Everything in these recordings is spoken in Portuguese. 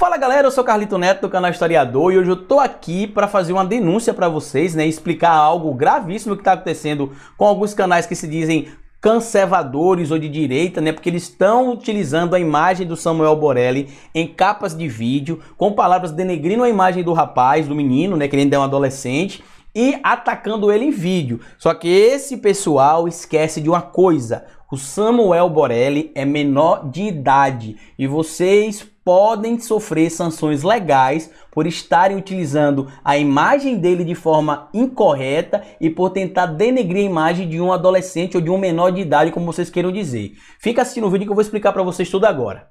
Fala galera, eu sou Carlito Neto do canal Historiador e hoje eu tô aqui para fazer uma denúncia para vocês, né, explicar algo gravíssimo que está acontecendo com alguns canais que se dizem conservadores ou de direita, né? Porque eles estão utilizando a imagem do Samuel Borelli em capas de vídeo, com palavras denegrindo a imagem do rapaz, do menino, né? Que ainda é um adolescente, e atacando ele em vídeo. Só que esse pessoal esquece de uma coisa: o Samuel Borelli é menor de idade e vocês podem sofrer sanções legais por estarem utilizando a imagem dele de forma incorreta e por tentar denegrir a imagem de um adolescente ou de um menor de idade, como vocês queiram dizer. Fica assistindo o vídeo que eu vou explicar para vocês tudo agora.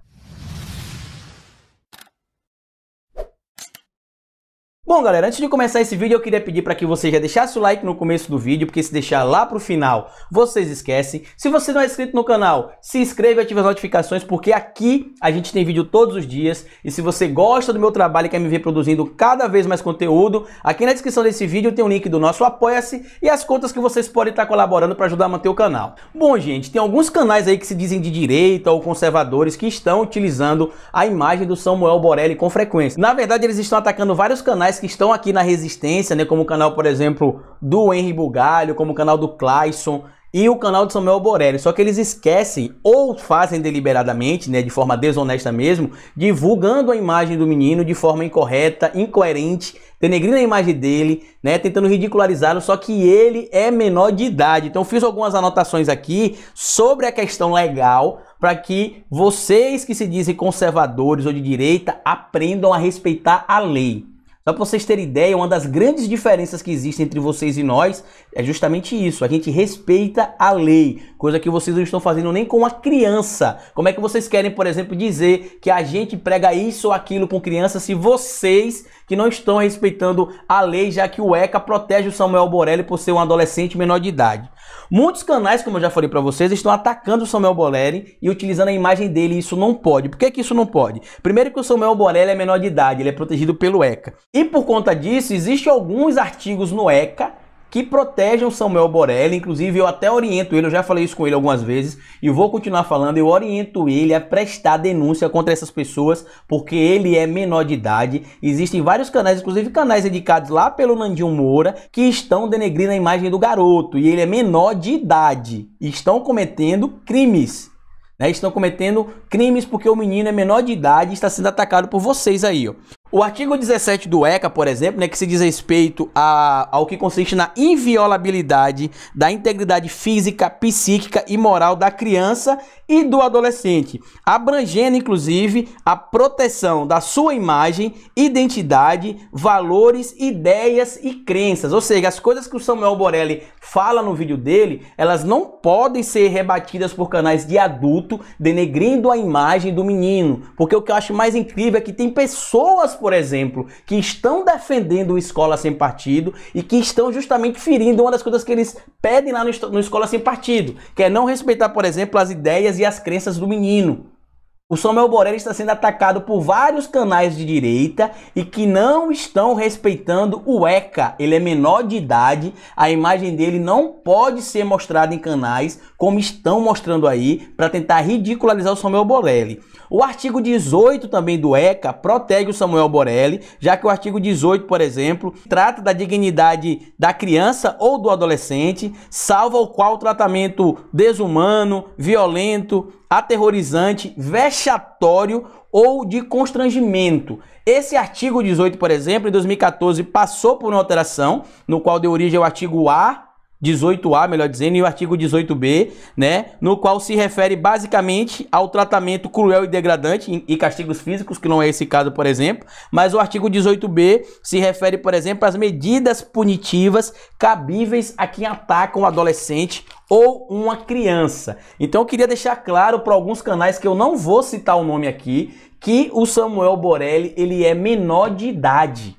Bom, galera, antes de começar esse vídeo, eu queria pedir para que você já deixasse o like no começo do vídeo, porque se deixar lá para o final, vocês esquecem. Se você não é inscrito no canal, se inscreva e ative as notificações, porque aqui a gente tem vídeo todos os dias. E se você gosta do meu trabalho e quer me ver produzindo cada vez mais conteúdo, aqui na descrição desse vídeo tem o um link do nosso Apoia-se e as contas que vocês podem estar colaborando para ajudar a manter o canal. Bom, gente, tem alguns canais aí que se dizem de direita ou conservadores que estão utilizando a imagem do Samuel Borelli com frequência. Na verdade, eles estão atacando vários canais que estão aqui na Resistência, né? Como o canal, por exemplo, do Henry Bugalho, como o canal do Clayson e o canal de Samuel Borelli. Só que eles esquecem ou fazem deliberadamente, né, de forma desonesta mesmo, divulgando a imagem do menino de forma incorreta, incoerente, denegrindo a imagem dele, né, tentando ridicularizá-lo, só que ele é menor de idade. Então fiz algumas anotações aqui sobre a questão legal para que vocês que se dizem conservadores ou de direita aprendam a respeitar a lei. Só para vocês terem ideia, uma das grandes diferenças que existe entre vocês e nós é justamente isso. A gente respeita a lei, coisa que vocês não estão fazendo nem com a criança. Como é que vocês querem, por exemplo, dizer que a gente prega isso ou aquilo com criança se vocês que não estão respeitando a lei, já que o ECA protege o Samuel Borelli por ser um adolescente menor de idade? Muitos canais, como eu já falei para vocês, estão atacando o Samuel Boleri e utilizando a imagem dele. Isso não pode. Por que, que isso não pode? Primeiro que o Samuel Boleri é menor de idade, ele é protegido pelo ECA. E por conta disso, existem alguns artigos no ECA que protejam Samuel Borelli. Inclusive, eu até oriento ele, eu já falei isso com ele algumas vezes e vou continuar falando. Eu oriento ele a prestar denúncia contra essas pessoas, porque ele é menor de idade. Existem vários canais, inclusive canais dedicados lá pelo Nandinho Moura, que estão denegrindo a imagem do garoto e ele é menor de idade. estão cometendo crimes. Né? Estão cometendo crimes porque o menino é menor de idade e está sendo atacado por vocês aí. Ó. O artigo 17 do ECA, por exemplo, né, que se diz respeito a, ao que consiste na inviolabilidade da integridade física, psíquica e moral da criança e do adolescente, abrangendo inclusive a proteção da sua imagem, identidade, valores, ideias e crenças. Ou seja, as coisas que o Samuel Borelli fala no vídeo dele, elas não podem ser rebatidas por canais de adulto denegrindo a imagem do menino. Porque o que eu acho mais incrível é que tem pessoas por exemplo, que estão defendendo o Escola Sem Partido e que estão justamente ferindo uma das coisas que eles pedem lá no, no Escola Sem Partido, que é não respeitar, por exemplo, as ideias e as crenças do menino. O Samuel Borelli está sendo atacado por vários canais de direita e que não estão respeitando o ECA. Ele é menor de idade, a imagem dele não pode ser mostrada em canais como estão mostrando aí para tentar ridicularizar o Samuel Borelli. O artigo 18 também do ECA protege o Samuel Borelli, já que o artigo 18, por exemplo, trata da dignidade da criança ou do adolescente, salvo o qual o tratamento desumano, violento, aterrorizante, vexatório ou de constrangimento. Esse artigo 18, por exemplo, em 2014 passou por uma alteração, no qual deu origem ao artigo A 18A, melhor dizendo, e o artigo 18B, né, no qual se refere basicamente ao tratamento cruel e degradante e castigos físicos, que não é esse caso, por exemplo, mas o artigo 18B se refere, por exemplo, às medidas punitivas cabíveis a quem ataca um adolescente ou uma criança. Então eu queria deixar claro para alguns canais que eu não vou citar o nome aqui, que o Samuel Borelli, ele é menor de idade.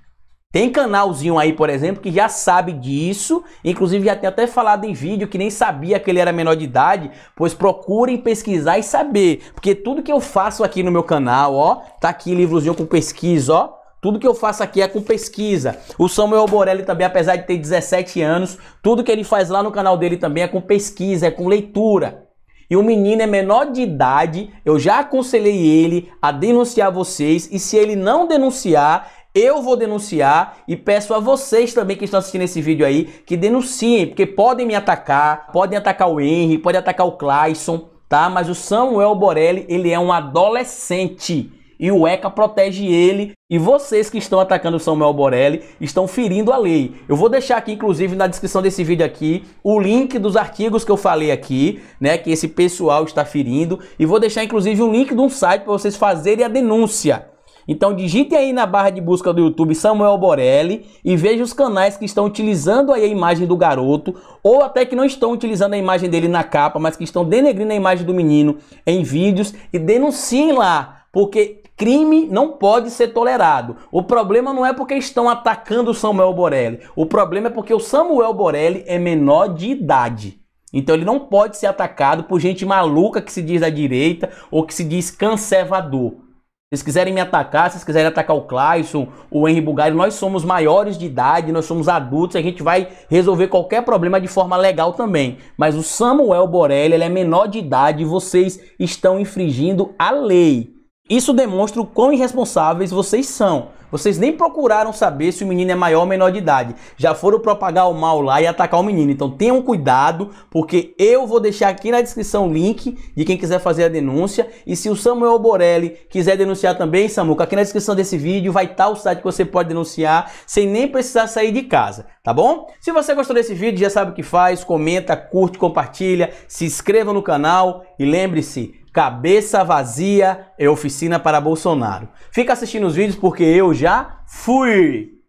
Tem canalzinho aí, por exemplo, que já sabe disso, inclusive já tem até falado em vídeo que nem sabia que ele era menor de idade, pois procurem pesquisar e saber, porque tudo que eu faço aqui no meu canal, ó, tá aqui livrozinho com pesquisa, ó, tudo que eu faço aqui é com pesquisa. O Samuel Borelli também, apesar de ter 17 anos, tudo que ele faz lá no canal dele também é com pesquisa, é com leitura. E o menino é menor de idade, eu já aconselhei ele a denunciar vocês, e se ele não denunciar, eu vou denunciar e peço a vocês também que estão assistindo esse vídeo aí que denunciem, porque podem me atacar, podem atacar o Henry, podem atacar o Clayson, tá? Mas o Samuel Borelli, ele é um adolescente e o ECA protege ele. E vocês que estão atacando o Samuel Borelli estão ferindo a lei. Eu vou deixar aqui, inclusive, na descrição desse vídeo aqui, o link dos artigos que eu falei aqui, né? Que esse pessoal está ferindo. E vou deixar, inclusive, um link de um site para vocês fazerem a denúncia. Então digite aí na barra de busca do YouTube Samuel Borelli e veja os canais que estão utilizando aí a imagem do garoto ou até que não estão utilizando a imagem dele na capa, mas que estão denegrindo a imagem do menino em vídeos e denunciem lá, porque crime não pode ser tolerado. O problema não é porque estão atacando o Samuel Borelli, o problema é porque o Samuel Borelli é menor de idade. Então ele não pode ser atacado por gente maluca que se diz da direita ou que se diz conservador vocês quiserem me atacar, se vocês quiserem atacar o Clayson, o Henry Bugalho, nós somos maiores de idade, nós somos adultos, a gente vai resolver qualquer problema de forma legal também. Mas o Samuel Borelli, ele é menor de idade e vocês estão infringindo a lei. Isso demonstra o quão irresponsáveis vocês são. Vocês nem procuraram saber se o menino é maior ou menor de idade. Já foram propagar o mal lá e atacar o menino. Então tenham cuidado, porque eu vou deixar aqui na descrição o link de quem quiser fazer a denúncia. E se o Samuel Borelli quiser denunciar também, Samuca, aqui na descrição desse vídeo vai estar o site que você pode denunciar sem nem precisar sair de casa, tá bom? Se você gostou desse vídeo, já sabe o que faz. Comenta, curte, compartilha, se inscreva no canal e lembre-se, Cabeça Vazia é oficina para Bolsonaro. Fica assistindo os vídeos porque eu já fui!